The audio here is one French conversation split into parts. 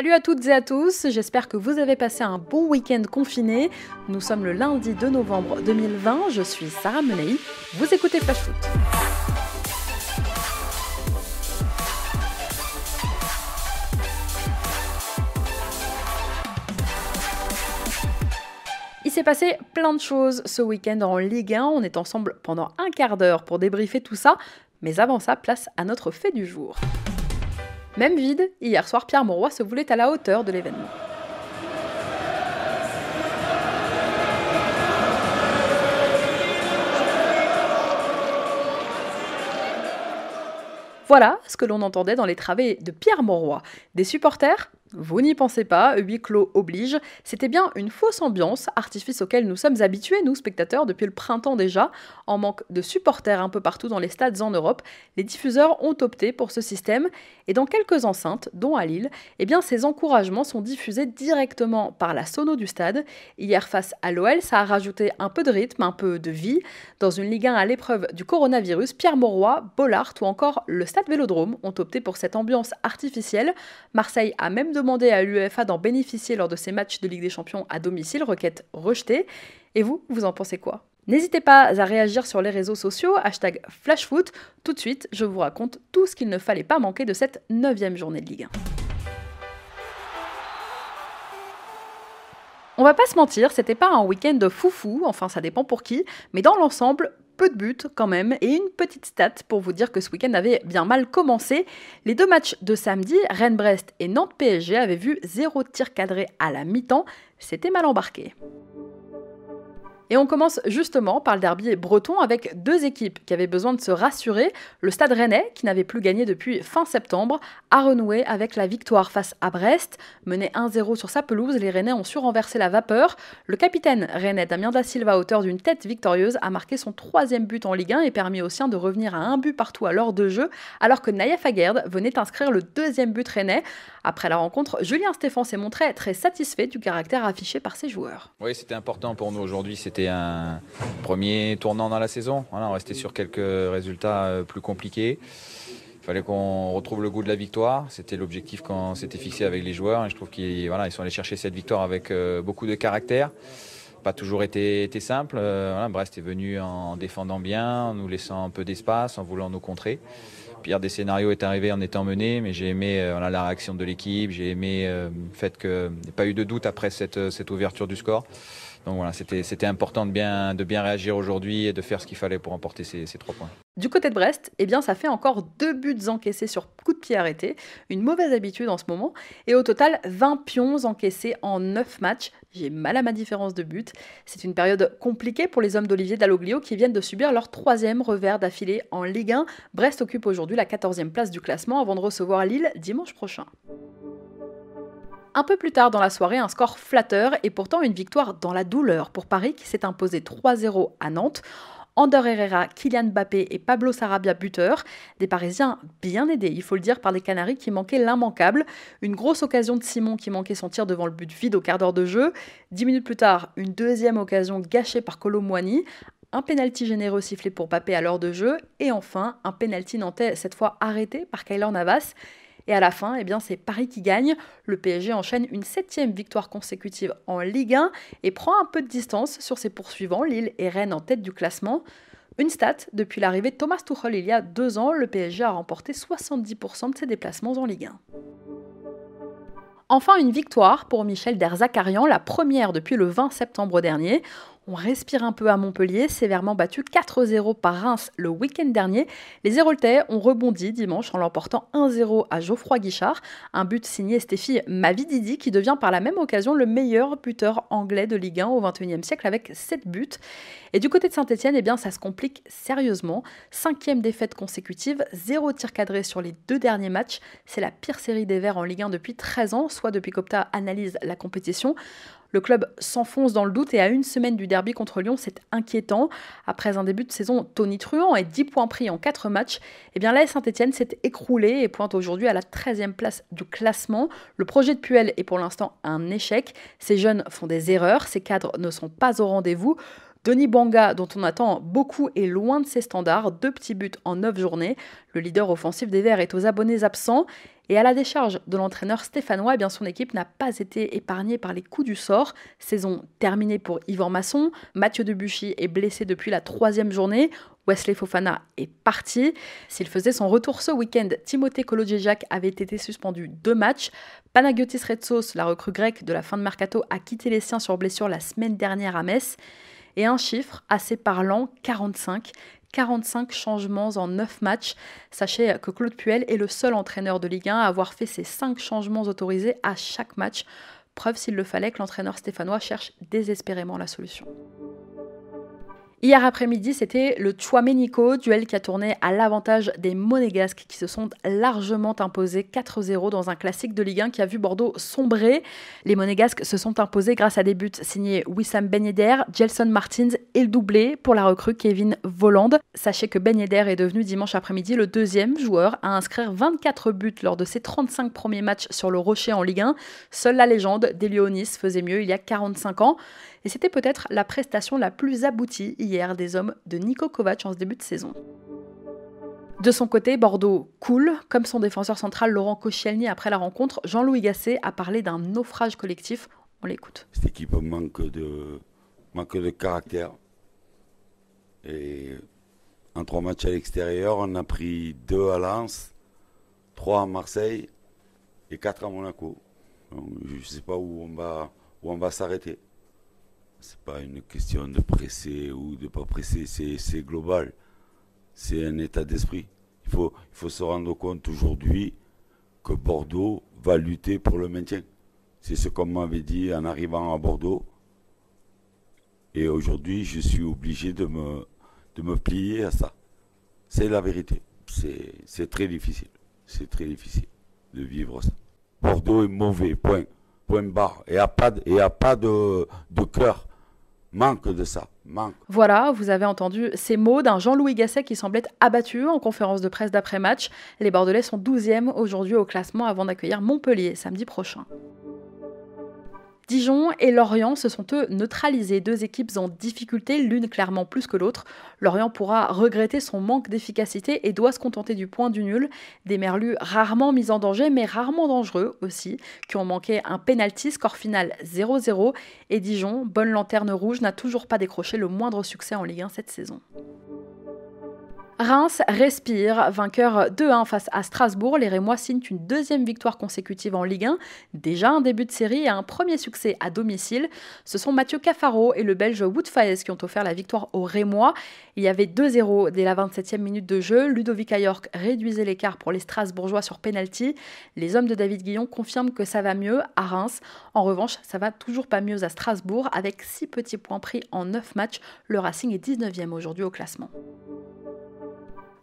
Salut à toutes et à tous, j'espère que vous avez passé un bon week-end confiné. Nous sommes le lundi 2 novembre 2020, je suis Sarah Menei, vous écoutez Flash Foot. Il s'est passé plein de choses ce week-end en Ligue 1. On est ensemble pendant un quart d'heure pour débriefer tout ça. Mais avant ça, place à notre fait du jour. Même vide, hier soir, Pierre Mauroy se voulait à la hauteur de l'événement. Voilà ce que l'on entendait dans les travées de Pierre Mauroy. Des supporters vous n'y pensez pas, huis clos oblige, c'était bien une fausse ambiance, artifice auquel nous sommes habitués, nous spectateurs, depuis le printemps déjà. En manque de supporters un peu partout dans les stades en Europe, les diffuseurs ont opté pour ce système, et dans quelques enceintes, dont à Lille, eh bien, ces encouragements sont diffusés directement par la sono du stade. Hier, face à l'OL, ça a rajouté un peu de rythme, un peu de vie. Dans une Ligue 1 à l'épreuve du coronavirus, Pierre Mauroy, Bollard ou encore le stade Vélodrome ont opté pour cette ambiance artificielle. Marseille a même demandez à l'UEFA d'en bénéficier lors de ses matchs de Ligue des Champions à domicile, requête rejetée. Et vous, vous en pensez quoi N'hésitez pas à réagir sur les réseaux sociaux, hashtag FlashFoot. Tout de suite, je vous raconte tout ce qu'il ne fallait pas manquer de cette 9 journée de Ligue 1. On va pas se mentir, c'était pas un week-end foufou, enfin ça dépend pour qui, mais dans l'ensemble, peu de buts quand même, et une petite stat pour vous dire que ce week-end avait bien mal commencé. Les deux matchs de samedi, Rennes-Brest et Nantes-PSG, avaient vu zéro tir cadré à la mi-temps, c'était mal embarqué. Et on commence justement par le derby breton avec deux équipes qui avaient besoin de se rassurer. Le Stade Rennais, qui n'avait plus gagné depuis fin septembre, a renoué avec la victoire face à Brest. Mené 1-0 sur sa pelouse, les Rennais ont su renverser la vapeur. Le capitaine Rennais Damien Da Silva, auteur d'une tête victorieuse, a marqué son troisième but en Ligue 1 et permis aux siens de revenir à un but partout à l'heure de jeu, alors que Naya Fagerd venait inscrire le deuxième but Rennais. Après la rencontre, Julien Stéphane s'est montré très satisfait du caractère affiché par ses joueurs. Oui, c'était important pour nous aujourd'hui c'était un premier tournant dans la saison. Voilà, on restait sur quelques résultats euh, plus compliqués. Il fallait qu'on retrouve le goût de la victoire. C'était l'objectif qu'on s'était fixé avec les joueurs. Et je trouve qu'ils ils sont allés chercher cette victoire avec euh, beaucoup de caractère. Pas toujours été, simple. Euh, Brest est venu en défendant bien, en nous laissant un peu d'espace, en voulant nous contrer. Pire des scénarios est arrivé en étant mené, mais j'ai aimé la réaction de l'équipe, j'ai aimé le fait qu'il n'y ait pas eu de doute après cette, cette ouverture du score voilà, c'était important de bien, réagir aujourd'hui et de faire ce qu'il fallait pour emporter ces, trois points. Du côté de Brest, eh bien, ça fait encore deux buts encaissés sur coup de pied arrêté, une mauvaise habitude en ce moment, et au total 20 pions encaissés en 9 matchs. J'ai mal à ma différence de but. C'est une période compliquée pour les hommes d'Olivier Dalloglio qui viennent de subir leur troisième revers d'affilée en Ligue 1. Brest occupe aujourd'hui la 14e place du classement avant de recevoir Lille dimanche prochain. Un peu plus tard dans la soirée, un score flatteur et pourtant une victoire dans la douleur pour Paris qui s'est imposé 3-0 à Nantes. Ander Herrera, Kylian Mbappé et Pablo Sarabia buteurs, des Parisiens bien aidés, il faut le dire, par les Canaries qui manquaient l'immanquable, une grosse occasion de Simon qui manquait son tir devant le but vide au quart d'heure de jeu, dix minutes plus tard, une deuxième occasion gâchée par Colomboigny, un pénalty généreux sifflé pour Mbappé à l'heure de jeu, et enfin un pénalty nantais cette fois arrêté par Kyler Navas. Et à la fin, eh bien, c'est Paris qui gagne. Le PSG enchaîne une septième victoire consécutive en Ligue 1 et prend un peu de distance sur ses poursuivants, Lille et Rennes en tête du classement. Une stat, depuis l'arrivée de Thomas Tuchel il y a deux ans, le PSG a remporté 70% de ses déplacements en Ligue 1. Enfin, une victoire pour Michel Derzakarian, la première depuis le 20 septembre dernier. On respire un peu à Montpellier, sévèrement battu 4-0 par Reims le week-end dernier. Les Héroltais ont rebondi dimanche en l'emportant 1-0 à Geoffroy Guichard, un but signé Stéphie Mavididi qui devient par la même occasion le meilleur buteur anglais de Ligue 1 au XXIe siècle avec 7 buts. Et du côté de Saint-Etienne, eh bien, ça se complique sérieusement. Cinquième défaite consécutive, 0 tir cadré sur les deux derniers matchs. C'est la pire série des Verts en Ligue 1 depuis 13 ans, soit depuis qu'Opta analyse la compétition. Le club s'enfonce dans le doute et à une semaine du derby contre Lyon, c'est inquiétant. Après un début de saison tonitruant et 10 points pris en 4 matchs, eh bien la Saint-Etienne s'est écroulée et pointe aujourd'hui à la 13e place du classement. Le projet de Puel est pour l'instant un échec. Ces jeunes font des erreurs, ces cadres ne sont pas au rendez-vous. Denis Banga, dont on attend beaucoup, est loin de ses standards. Deux petits buts en 9 journées. Le leader offensif des Verts est aux abonnés absents. Et à la décharge de l'entraîneur stéphanois, eh bien son équipe n'a pas été épargnée par les coups du sort. Saison terminée pour Yvan Masson, Mathieu Debuchy est blessé depuis la troisième journée. Wesley Fofana est parti. S'il faisait son retour ce week-end, Timothée Kolojejak avait été suspendu deux matchs. Panagiotis Retsos, la recrue grecque de la fin de mercato, a quitté les siens sur blessure la semaine dernière à Metz. Et un chiffre assez parlant, 45. 45 changements en 9 matchs. Sachez que Claude Puel est le seul entraîneur de Ligue 1 à avoir fait ses 5 changements autorisés à chaque match. Preuve s'il le fallait que l'entraîneur stéphanois cherche désespérément la solution. Hier après-midi, c'était le Chouamenico, duel qui a tourné à l'avantage des Monégasques qui se sont largement imposés 4-0 dans un classique de Ligue 1 qui a vu Bordeaux sombrer. Les Monégasques se sont imposés grâce à des buts signés Wissam Ben Yedder, Martins et le doublé pour la recrue Kevin Voland. Sachez que Ben est devenu dimanche après-midi le deuxième joueur à inscrire 24 buts lors de ses 35 premiers matchs sur le Rocher en Ligue 1. Seule la légende des Lyonis faisait mieux il y a 45 ans. Et c'était peut-être la prestation la plus aboutie hier des hommes de Niko Kovac en ce début de saison. De son côté, Bordeaux coule. Comme son défenseur central Laurent Koscielny après la rencontre, Jean-Louis Gasset a parlé d'un naufrage collectif. On l'écoute. Cette équipe manque de, manque de caractère. Et en trois matchs à l'extérieur, on a pris deux à Lens, trois à Marseille et quatre à Monaco. je ne sais pas où on va, où on va s'arrêter n'est pas une question de presser ou de pas presser, c'est global. C'est un état d'esprit. Il faut, il faut se rendre compte aujourd'hui que Bordeaux va lutter pour le maintien. C'est ce qu'on m'avait dit en arrivant à Bordeaux. Et aujourd'hui, je suis obligé de me, de me plier à ça. C'est la vérité. C'est très difficile. C'est très difficile de vivre ça. Bordeaux est mauvais, point. Point barre. Et a pas, a pas de, de cœur manque de ça. Manque. Voilà, vous avez entendu ces mots d'un Jean-Louis Gasset qui semblait abattu en conférence de presse d'après-match. Les Bordelais sont 12e aujourd'hui au classement avant d'accueillir Montpellier samedi prochain. Dijon et Lorient se sont eux neutralisés, deux équipes en difficulté, l'une clairement plus que l'autre. Lorient pourra regretter son manque d'efficacité et doit se contenter du point du nul. Des Merlus rarement mis en danger, mais rarement dangereux aussi, qui ont manqué un penalty, score final 0-0. Et Dijon, bonne lanterne rouge, n'a toujours pas décroché le moindre succès en Ligue 1 cette saison. Reims respire, vainqueur 2-1 face à Strasbourg, les Rémois signent une deuxième victoire consécutive en Ligue 1, déjà un début de série et un premier succès à domicile. Ce sont Mathieu Cafaro et le Belge Wout qui ont offert la victoire aux Rémois. Il y avait 2-0 dès la 27e minute de jeu, Ludovic Ayork réduisait l'écart pour les Strasbourgeois sur penalty. Les hommes de David Guillon confirment que ça va mieux à Reims. En revanche, ça va toujours pas mieux à Strasbourg avec 6 petits points pris en 9 matchs. Le Racing est 19e aujourd'hui au classement.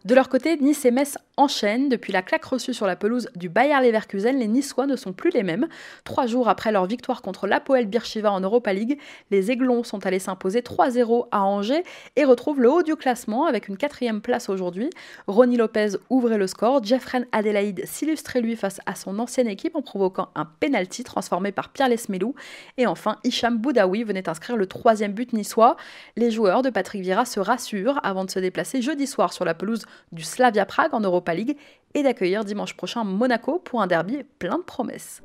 De leur côté, Nice et Metz enchaînent. Depuis la claque reçue sur la pelouse du Bayer Leverkusen, les Niçois ne sont plus les mêmes. Trois jours après leur victoire contre l'Apoel Birchiva en Europa League, les Aiglons sont allés s'imposer 3-0 à Angers et retrouvent le haut du classement avec une quatrième place aujourd'hui. Ronny Lopez ouvrait le score. Jeffren Adelaide s'illustrait lui face à son ancienne équipe en provoquant un penalty transformé par Pierre Lesmelou. Et enfin, Hicham Boudaoui venait inscrire le troisième but niçois. Les joueurs de Patrick Vira se rassurent avant de se déplacer jeudi soir sur la pelouse du Slavia Prague en Europa League et d'accueillir dimanche prochain Monaco pour un derby plein de promesses.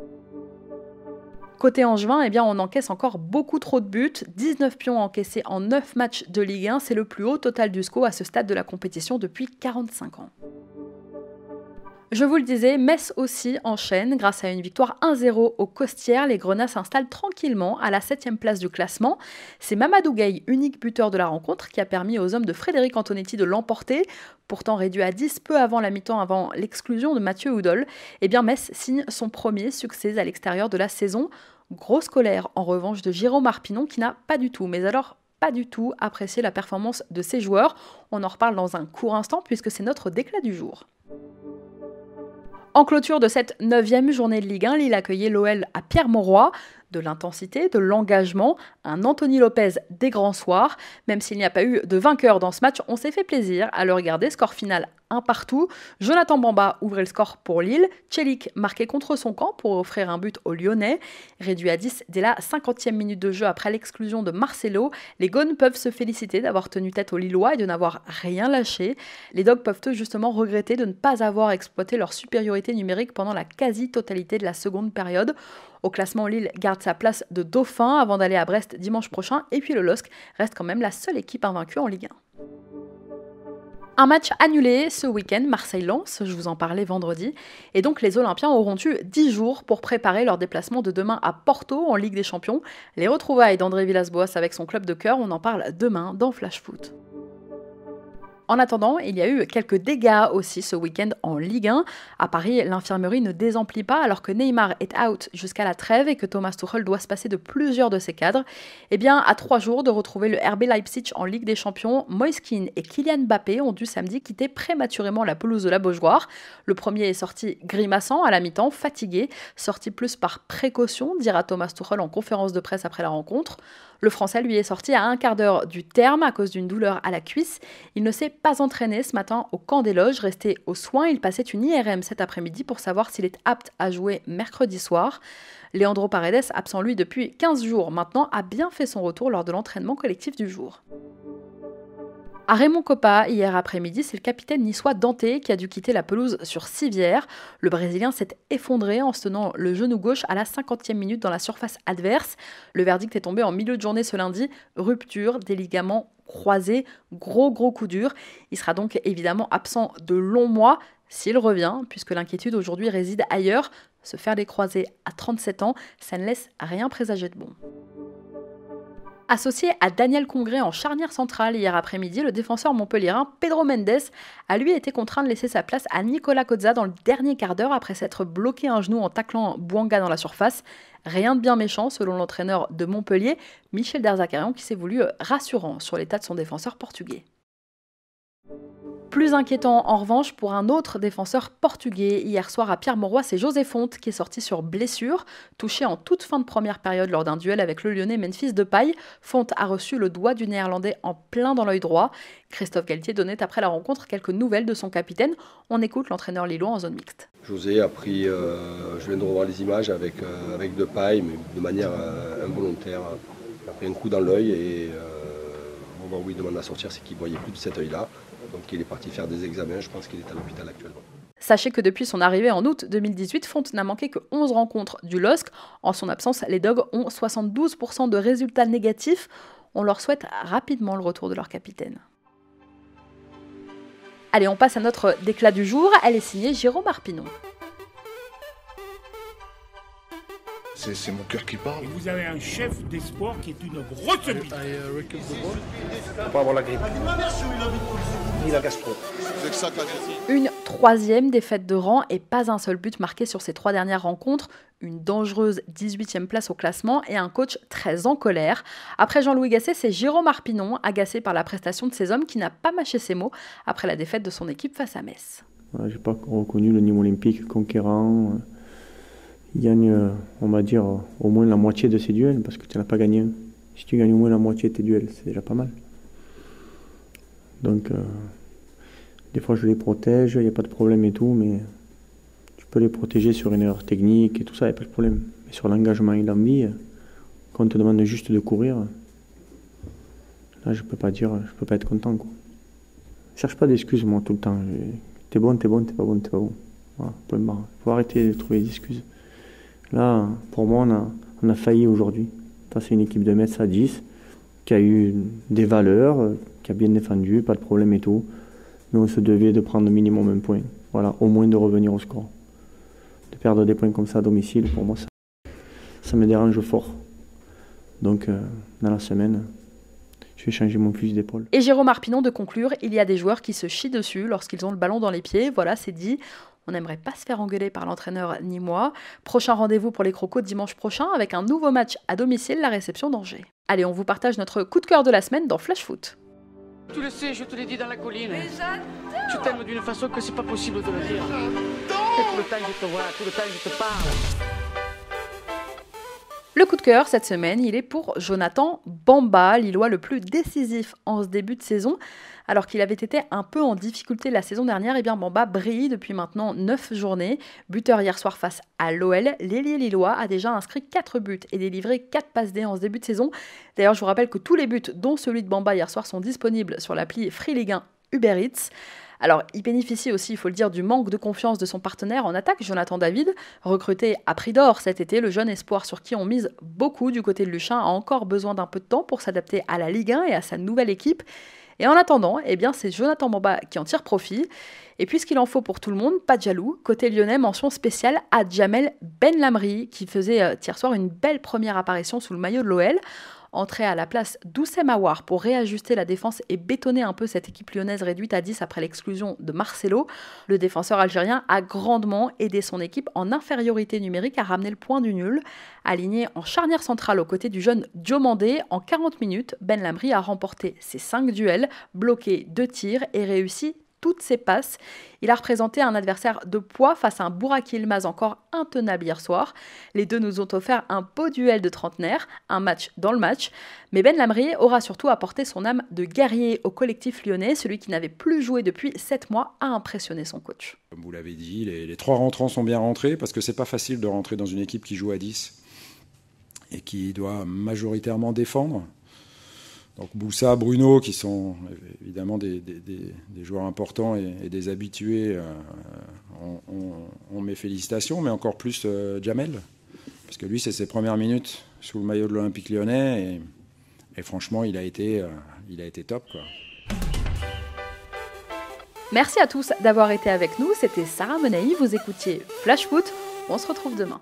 Côté Angevin, eh bien, on encaisse encore beaucoup trop de buts. 19 pions encaissés en 9 matchs de Ligue 1, c'est le plus haut total du SCO à ce stade de la compétition depuis 45 ans. Je vous le disais, Metz aussi enchaîne grâce à une victoire 1-0 aux Costières. Les Grenats s'installent tranquillement à la 7 place du classement. C'est Mamadou Gaye, unique buteur de la rencontre, qui a permis aux hommes de Frédéric Antonetti de l'emporter. Pourtant réduit à 10 peu avant la mi-temps, avant l'exclusion de Mathieu Houdol, eh bien Metz signe son premier succès à l'extérieur de la saison. Grosse colère en revanche de Jérôme Arpinon qui n'a pas du tout, mais alors pas du tout apprécié la performance de ses joueurs. On en reparle dans un court instant puisque c'est notre déclat du jour. En clôture de cette neuvième journée de Ligue 1, Lille accueillait l'OL à Pierre-Mauroy de l'intensité, de l'engagement, un Anthony Lopez des grands soirs. Même s'il n'y a pas eu de vainqueur dans ce match, on s'est fait plaisir à le regarder. Score final un partout. Jonathan Bamba ouvrait le score pour Lille. Chelik marquait contre son camp pour offrir un but aux Lyonnais. Réduit à 10 dès la 50e minute de jeu après l'exclusion de Marcelo, les Gones peuvent se féliciter d'avoir tenu tête aux Lillois et de n'avoir rien lâché. Les Dogs peuvent eux justement regretter de ne pas avoir exploité leur supériorité numérique pendant la quasi-totalité de la seconde période. Au classement, Lille garde sa place de dauphin avant d'aller à Brest dimanche prochain. Et puis le LOSC reste quand même la seule équipe invaincue en Ligue 1. Un match annulé ce week-end, marseille lance, je vous en parlais vendredi, et donc les Olympiens auront eu 10 jours pour préparer leur déplacement de demain à Porto en Ligue des Champions. Les retrouvailles d'André Villas-Boas avec son club de cœur, on en parle demain dans Flash Foot. En attendant, il y a eu quelques dégâts aussi ce week-end en Ligue 1. À Paris, l'infirmerie ne désemplit pas alors que Neymar est out jusqu'à la trêve et que Thomas Tuchel doit se passer de plusieurs de ses cadres. Eh bien, à trois jours de retrouver le RB Leipzig en Ligue des Champions, Moiskin et Kylian Mbappé ont dû samedi quitter prématurément la pelouse de la Beaujoire. Le premier est sorti grimaçant à la mi-temps, fatigué, sorti plus par précaution, dira Thomas Tuchel en conférence de presse après la rencontre. Le Français, lui, est sorti à un quart d'heure du terme à cause d'une douleur à la cuisse. Il ne s'est pas entraîné ce matin au camp des loges, resté au soins. Il passait une IRM cet après-midi pour savoir s'il est apte à jouer mercredi soir. Leandro Paredes, absent lui depuis 15 jours maintenant, a bien fait son retour lors de l'entraînement collectif du jour. À Raymond Copa, hier après-midi, c'est le capitaine niçois Dante qui a dû quitter la pelouse sur Civière. Le Brésilien s'est effondré en se tenant le genou gauche à la 50e minute dans la surface adverse. Le verdict est tombé en milieu de journée ce lundi. Rupture des ligaments croisés, gros gros coup dur. Il sera donc évidemment absent de longs mois s'il revient, puisque l'inquiétude aujourd'hui réside ailleurs. Se faire les croisés à 37 ans, ça ne laisse rien présager de bon. Associé à Daniel Congré en charnière centrale hier après-midi, le défenseur montpelliérain Pedro Mendes a lui été contraint de laisser sa place à Nicolas Cozza dans le dernier quart d'heure après s'être bloqué un genou en taclant Bouanga dans la surface. Rien de bien méchant selon l'entraîneur de Montpellier, Michel Derzacarion, qui s'est voulu euh, rassurant sur l'état de son défenseur portugais. Plus inquiétant en revanche pour un autre défenseur portugais. Hier soir à Pierre Mauroy, c'est José Fonte qui est sorti sur blessure, touché en toute fin de première période lors d'un duel avec le Lyonnais Memphis Depay. Fonte a reçu le doigt du Néerlandais en plein dans l'œil droit. Christophe Galtier donnait après la rencontre quelques nouvelles de son capitaine. On écoute l'entraîneur lillois en zone mixte. José a pris, euh, je viens de revoir les images avec, euh, avec Depay, mais de manière euh, involontaire. Il a pris un coup dans l'œil et au moment où il demande à sortir, c'est qu'il ne voyait plus de cet œil-là donc il est parti faire des examens, je pense qu'il est à l'hôpital actuellement. Sachez que depuis son arrivée en août 2018, Fonte n'a manqué que 11 rencontres du LOSC. En son absence, les Dogs ont 72% de résultats négatifs. On leur souhaite rapidement le retour de leur capitaine. Allez, on passe à notre déclat du jour. Elle est signée Jérôme Arpinon. C'est mon cœur qui parle. vous avez un chef d'espoir qui est une grosse uh, bite. Pour avoir la grippe. Ni la gastro. Une troisième défaite de rang et pas un seul but marqué sur ces trois dernières rencontres. Une dangereuse 18e place au classement et un coach très en colère. Après Jean-Louis Gasset, c'est Jérôme Arpinon, agacé par la prestation de ses hommes, qui n'a pas mâché ses mots après la défaite de son équipe face à Metz. Je J'ai pas reconnu le niveau olympique conquérant. Euh, il gagne, euh, on va dire, euh, au moins la moitié de ses duels, parce que tu n'as pas gagné. Si tu gagnes au moins la moitié de tes duels, c'est déjà pas mal. Donc, euh, des fois, je les protège, il n'y a pas de problème et tout, mais tu peux les protéger sur une erreur technique et tout ça, il n'y a pas de problème. Mais sur l'engagement et l'envie, quand on te demande juste de courir, là, je peux pas dire, je peux pas être content, quoi. Cherche pas d'excuses, moi, tout le temps. T'es bon, t'es bon, t'es pas bon, t'es pas bon. Il Faut arrêter de trouver des excuses. Là, pour moi, on a, failli aujourd'hui. C'est une équipe de Metz à 10 qui a eu des valeurs, qui a bien défendu, pas de problème et tout. Mais on se devait de prendre au minimum un point. Voilà, au moins de revenir au score. De perdre des points comme ça à domicile, pour moi, ça, ça me dérange fort. Donc, euh, dans la semaine, je vais changer mon fusil d'épaule. Et Jérôme Arpinon de conclure, il y a des joueurs qui se chient dessus lorsqu'ils ont le ballon dans les pieds, voilà, c'est dit. On n'aimerait pas se faire engueuler par l'entraîneur ni moi. Prochain rendez-vous pour les crocos dimanche prochain avec un nouveau match à domicile, la réception d'Angers. Allez, on vous partage notre coup de cœur de la semaine dans Flash Foot. Tu le sais, je te l'ai dit dans la colline. Mais je d'une façon que c'est pas possible de le dire. Tout le temps je te vois, tout le temps je te parle. Le coup de cœur cette semaine, il est pour Jonathan Bamba, l'Illois le plus décisif en ce début de saison. Alors qu'il avait été un peu en difficulté la saison dernière, et eh bien Bamba brille depuis maintenant 9 journées. Buteur hier soir face à l'OL, l'ailier lillois a déjà inscrit 4 buts et délivré 4 passes D en ce début de saison. D'ailleurs, je vous rappelle que tous les buts, dont celui de Bamba hier soir, sont disponibles sur l'appli Free Ligue 1 Uber Eats. Alors, il bénéficie aussi, il faut le dire, du manque de confiance de son partenaire en attaque, Jonathan David, recruté à prix d'or cet été. Le jeune espoir sur qui on mise beaucoup du côté de Luchin a encore besoin d'un peu de temps pour s'adapter à la Ligue 1 et à sa nouvelle équipe. Et en attendant, eh bien, c'est Jonathan Bamba qui en tire profit. Et puisqu'il en faut pour tout le monde, pas de jaloux. Côté lyonnais, mention spéciale à Jamel Benlamri, qui faisait euh, hier soir une belle première apparition sous le maillot de l'OL. Entré à la place d'Oussem pour réajuster la défense et bétonner un peu cette équipe lyonnaise réduite à 10 après l'exclusion de Marcelo. Le défenseur algérien a grandement aidé son équipe en infériorité numérique à ramener le point du nul. Aligné en charnière centrale aux côtés du jeune Diomandé, en 40 minutes, Ben Lamry a remporté ses 5 duels, bloqué 2 tirs et réussi toutes ses passes. Il a représenté un adversaire de poids face à un Burak encore intenable hier soir. Les deux nous ont offert un beau duel de trentenaire, un match dans le match. Mais Ben Lamrier aura surtout apporté son âme de guerrier au collectif lyonnais. Celui qui n'avait plus joué depuis sept mois a impressionné son coach. Comme vous l'avez dit, les, trois rentrants sont bien rentrés parce que c'est pas facile de rentrer dans une équipe qui joue à 10 et qui doit majoritairement défendre. Donc Boussa, Bruno, qui sont évidemment des, joueurs importants et, des habitués, euh, on, met félicitations, mais encore plus euh, Jamel, parce que lui, c'est ses premières minutes sous le maillot de l'Olympique lyonnais, et, franchement, il a été, euh, il a été top. Quoi. Merci à tous d'avoir été avec nous, c'était Sarah Menei, vous écoutiez Flash Foot, on se retrouve demain.